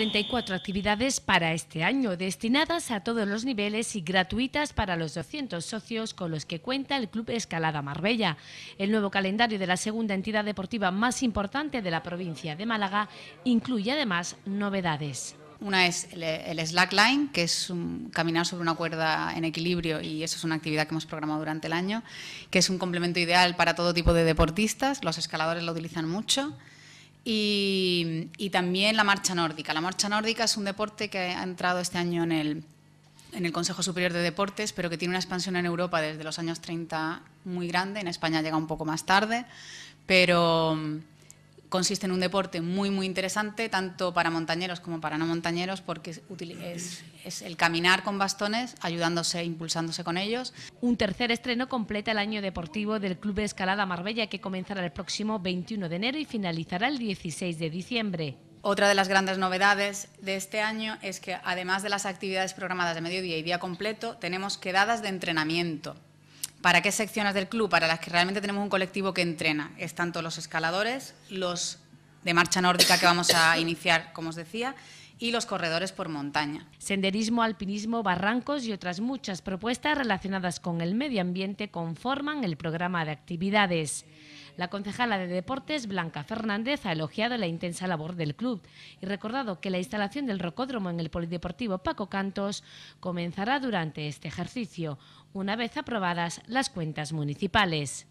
34 actividades para este año, destinadas a todos los niveles y gratuitas para los 200 socios con los que cuenta el Club Escalada Marbella. El nuevo calendario de la segunda entidad deportiva más importante de la provincia de Málaga incluye además novedades. Una es el, slackline, que es un, caminar sobre una cuerda en equilibrio y eso es una actividad que hemos programado durante el año, que es un complemento ideal para todo tipo de deportistas. Los escaladores lo utilizan mucho. Y y, también la marcha nórdica. La marcha nórdica es un deporte que ha entrado este año en el, en el Consejo Superior de Deportes, pero que tiene una expansión en Europa desde los años 30 muy grande. En España llega un poco más tarde, pero consiste en un deporte muy, muy interesante, tanto para montañeros como para no montañeros, porque es, el caminar con bastones, ayudándose, impulsándose con ellos. Un tercer estreno completa el año deportivo del Club de Escalada Marbella, que comenzará el próximo 21 de enero y finalizará el 16 de diciembre. Otra de las grandes novedades de este año es que, además de las actividades programadas de mediodía y día completo, tenemos quedadas de entrenamiento ¿Para qué secciones del club? Para las que realmente tenemos un colectivo que entrena. Es tanto los escaladores, los de marcha nórdica que vamos a iniciar, como os decía, y los corredores por montaña. Senderismo, alpinismo, barrancos y otras muchas propuestas relacionadas con el medio ambiente conforman el programa de actividades. La concejala de Deportes, Blanca Fernández, ha elogiado la intensa labor del club y recordado que la instalación del rocódromo en el Polideportivo Paco Cantos comenzará durante este ejercicio, una vez aprobadas las cuentas municipales.